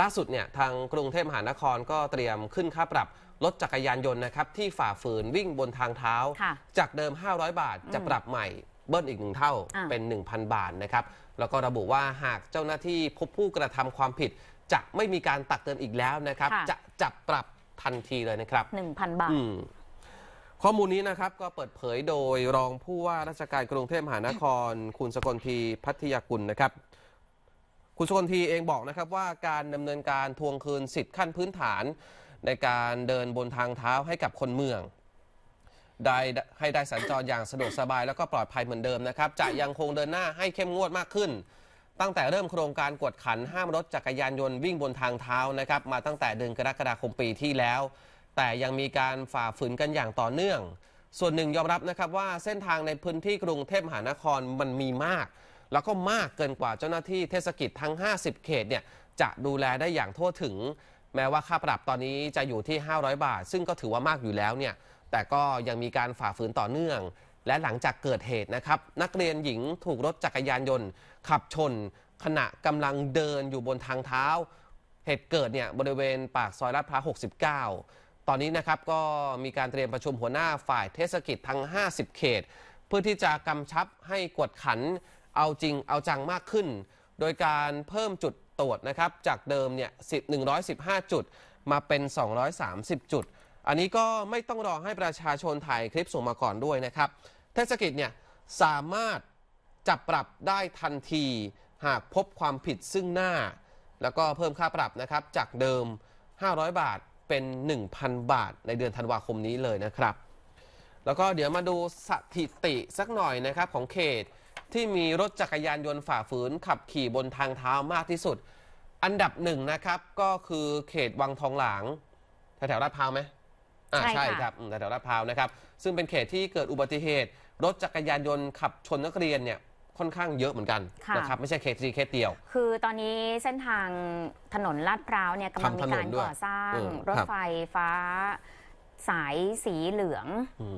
ล่าสุดเนี่ยทางกรุงเทพมหานครก็เตรียมขึ้นค่าปรับรถจักรยานยนต์นะครับ ที่ฝ่าฝืนวิ่งบนทางเท้า จากเดิม 500 บาทจะปรับใหม่เบิ้ลอีกหนึ่งเท่าเป็น 1,000 บาทนะครับ แล้วก็ระบุว่าหากเจ้าหน้าที่พบผู้กระทำความผิด จะไม่มีการตักเตือนอีกแล้วนะครับ จะจับปรับทันทีเลยนะครับ 1,000 บาทข้อมูลนี้นะครับก็เปิดเผยโดยรองผู้ว่าราชการกรุงเทพมหานคร คุณสกลทีพัทยากุลนะครับคุณสุกนทีเองบอกนะครับว่าการดำเนินการทวงคืนสิทธิ์ขั้นพื้นฐาน ในการเดินบนทางเท้าให้กับคนเมืองได้ให้ได้สัญจรอย่างสะดวกสบายแล้วก็ปลอดภัยเหมือนเดิมนะครับจะยังคงเดินหน้าให้เข้มงวดมากขึ้น ตั้งแต่เริ่มโครงการกวดขันห้ามรถจักรยานยนต์วิ่งบนทางเท้านะครับ มาตั้งแต่เดือนกรกฎาคมปีที่แล้วแต่ยังมีการฝ่าฝืนกันอย่างต่อเนื่อง ส่วนหนึ่งยอมรับนะครับว่าเส้นทางในพื้นที่กรุงเทพมหานครมันมีมากแล้วก็มากเกินกว่าเจ้าหน้าที่เทศกิจทั้ง 50เขตเนี่ยจะดูแลได้อย่างทั่วถึง แม้ว่าค่าปรับตอนนี้จะอยู่ที่ 500 บาท ซึ่งก็ถือว่ามากอยู่แล้วเนี่ย แต่ก็ยังมีการฝ่าฝืนต่อเนื่อง และหลังจากเกิดเหตุนะครับนักเรียนหญิงถูกรถจักรยานยนต์ขับชน ขณะกำลังเดินอยู่บนทางเท้า เหตุเกิดเนี่ยบริเวณปากซอยลาดพร้าว69 ตอนนี้นะครับก็มีการเตรียมประชุมหัวหน้าฝ่ายเทศกิจทั้ง 50 เขต เพื่อที่จะกำชับให้กวดขันเอาจริงเอาจังมากขึ้น โดยการเพิ่มจุดตรวจนะครับจากเดิมเนี่ย115 จุดมาเป็น 230 จุด อันนี้ก็ไม่ต้องรอให้ประชาชนถ่ายคลิปส่งมาก่อนด้วยนะครับ เทศกิจเนี่ยสามารถจับปรับได้ทันที หากพบความผิดซึ่งหน้า แล้วก็เพิ่มค่าปรับนะครับจากเดิม 500 บาทเป็น 1,000 บาทในเดือนธันวาคมนี้เลยนะครับ แล้วก็เดี๋ยวมาดูสถิติสักหน่อยนะครับของเขตที่มีรถจักรยานยนต์ฝ่าฝืนขับขี่บนทางเท้ามากที่สุด อันดับหนึ่งนะครับก็คือเขตวังทองหลางแถวๆลาดพร้าวไหมใช่ครับแถวๆลาดพร้าวนะครับ ซึ่งเป็นเขตที่เกิดอุบัติเหตุ รถจักรยานยนต์ขับชนนักเรียนเนี่ยค่อนข้างเยอะเหมือนกันนะครับไม่ใช่เขตซีเคตเดียว คือตอนนี้เส้นทางถนนลาดพร้าวเนี่ยกำลังมีการก่อสร้างรถไฟฟ้าสายสีเหลือง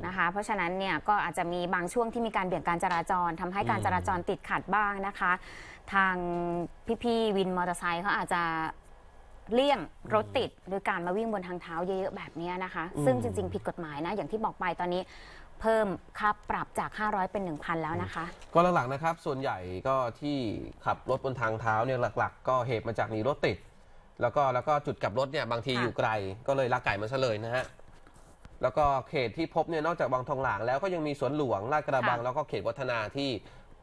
นะคะ เพราะฉะนั้นเนี่ย ก็อาจจะมีบางช่วงที่มีการเบี่ยงการจราจร ทำให้การจราจรติดขัดบ้างนะคะ ทางพี่ ๆ วินมอเตอร์ไซค์เขาอาจจะเลี่ยงรถติดโดยการมาวิ่งบนทางเท้าเยอะๆแบบนี้นะคะ ซึ่งจริงๆ ผิดกฎหมายนะ อย่างที่บอกไปตอนนี้เพิ่มค่าปรับจาก500 เป็น 1,000 แล้วนะคะ ก็หลักๆนะครับส่วนใหญ่ก็ที่ขับรถบนทางเท้าเนี่ยหลัก ๆ ก็เหตุมาจากมีรถติดแล้วก็แล้วก็จุดกลับรถเนี่ยบางทีอยู่ไกลก็เลยลักไก่มาซะเลยนะฮะแล้วก็เขตที่พบเนี่ยนอกจากวังทองหลางแล้วก็ยังมีสวนหลวงลาดกระบังแล้วก็เขตวัฒนาที่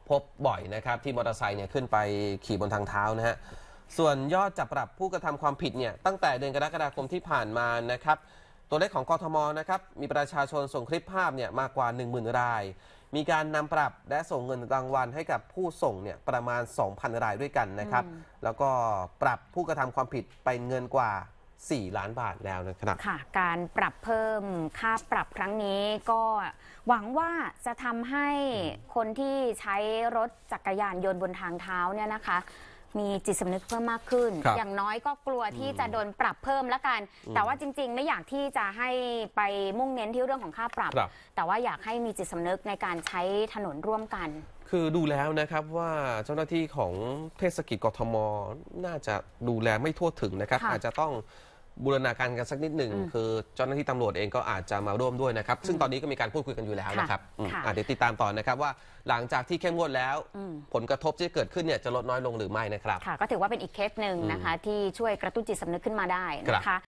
พบบ่อยนะครับ ที่มอเตอร์ไซค์เนี่ยขึ้นไปขี่บนทางเท้า นะฮะส่วนยอดจับปรับผู้กระทำความผิดเนี่ยตั้งแต่เดือนกรกฎาคมที่ผ่านมานะครับ ตัวเลขของกรทมนะครับมีประชาชนส่งคลิปภาพเนี่ยมากกว่า 10,000ราย มีการนำปรับและส่งเงินรางวัลให้กับผู้ส่งเนี่ยประมาณ 2,000 ราย ด้วยกันนะครับ แล้วก็ปรับผู้กระทำความผิดไปเงินกว่า4 ล้านบาทแล้วนะครับค่ะ การปรับเพิ่มค่าปรับครั้งนี้ก็หวังว่าจะทำให้คนที่ใช้รถจักรยานยนต์บนทางเท้าเนี่ยนะคะมีจิตสำนึกเพิ่มมากขึ้น อย่างน้อยก็กลัวที่จะโดนปรับเพิ่มละกัน แต่ว่าจริงๆไม่อยากที่จะให้ไปมุ่งเน้นที่เรื่องของค่าปรับรบแต่ว่าอยากให้มีจิตสำนึกในการใช้ถนนร่วมกัน คือดูแล้วนะครับว่าเจ้าหน้าที่ของเทศกิจกทม น่าจะดูแลไม่ทั่วถึงนะครับรบอาจจะต้องบูรณาการกันสักนิดหนึ่ง คือเจ้าหน้าที่ตำรวจเองก็อาจจะมาร่วมด้วยนะครับ ซึ่งตอนนี้ก็มีการพูดคุยกันอยู่แล้วนะครับอะเดี๋ยวติดตามต่อนะครับ ว่าหลังจากที่เข้มงวดแล้ว ผลกระทบที่เกิดขึ้นเนี่ยจะลดน้อยลงหรือไม่นะครับ ก็ถือว่าเป็นอีกเคสหนึ่งนะคะ ที่ช่วยกระตุ้นจิตสำนึกขึ้นมาได้นะคะ